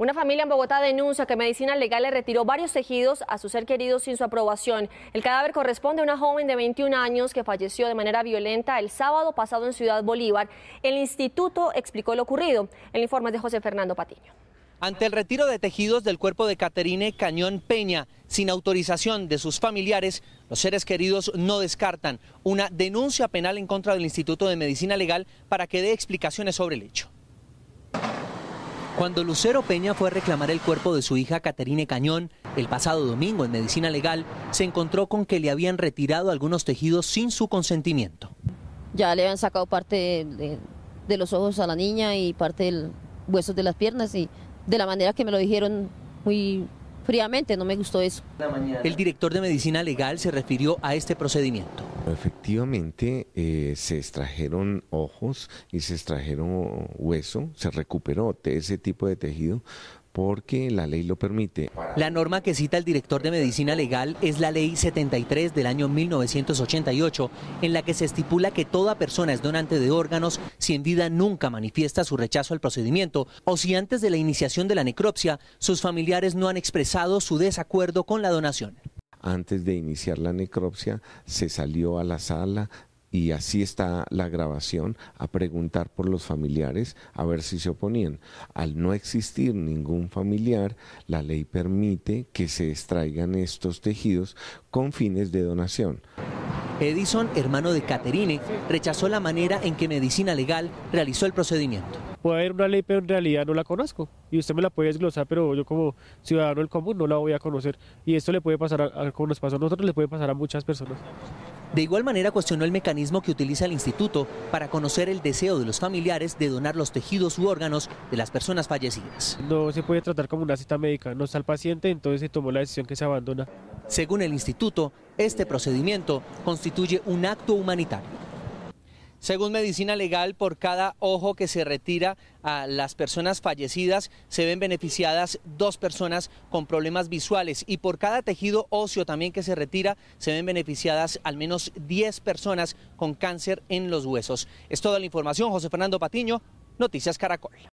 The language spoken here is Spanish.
Una familia en Bogotá denuncia que Medicina Legal le retiró varios tejidos a su ser querido sin su aprobación. El cadáver corresponde a una joven de 21 años que falleció de manera violenta el sábado pasado en Ciudad Bolívar. El instituto explicó lo ocurrido. El informe es de José Fernando Patiño. Ante el retiro de tejidos del cuerpo de Caterine Cañón Peña, sin autorización de sus familiares, los seres queridos no descartan una denuncia penal en contra del Instituto de Medicina Legal para que dé explicaciones sobre el hecho. Cuando Lucero Peña fue a reclamar el cuerpo de su hija Caterine Cañón, el pasado domingo en Medicina Legal, se encontró con que le habían retirado algunos tejidos sin su consentimiento. Ya le habían sacado parte de, los ojos a la niña y parte del huesos de las piernas y de la manera que me lo dijeron muy fríamente, no me gustó eso. El director de Medicina Legal se refirió a este procedimiento. Efectivamente, eh, se extrajeron ojos y se extrajeron hueso, se recuperó ese tipo de tejido porque la ley lo permite. La norma que cita el director de Medicina Legal es la Ley 73 del año 1988, en la que se estipula que toda persona es donante de órganos si en vida nunca manifiesta su rechazo al procedimiento o si antes de la iniciación de la necropsia sus familiares no han expresado su desacuerdo con la donación antes de iniciar la necropsia, se salió a la sala, y así está la grabación, a preguntar por los familiares a ver si se oponían. Al no existir ningún familiar, la ley permite que se extraigan estos tejidos con fines de donación. Edison, hermano de Caterine, rechazó la manera en que Medicina Legal realizó el procedimiento. Puede haber una ley, pero en realidad no la conozco. Y usted me la puede desglosar, pero yo como ciudadano del común no la voy a conocer. Y esto le puede pasar, a, como nos pasó a nosotros, le puede pasar a muchas personas. De igual manera cuestionó el mecanismo que utiliza el instituto para conocer el deseo de los familiares de donar los tejidos u órganos de las personas fallecidas. No se puede tratar como una cita médica, no está el paciente, entonces se tomó la decisión que se abandona. Según el instituto, este procedimiento constituye un acto humanitario. Según Medicina Legal, por cada ojo que se retira a las personas fallecidas, se ven beneficiadas dos personas con problemas visuales y por cada tejido óseo también que se retira, se ven beneficiadas al menos 10 personas con cáncer en los huesos. Es toda la información. José Fernando Patiño, Noticias Caracol.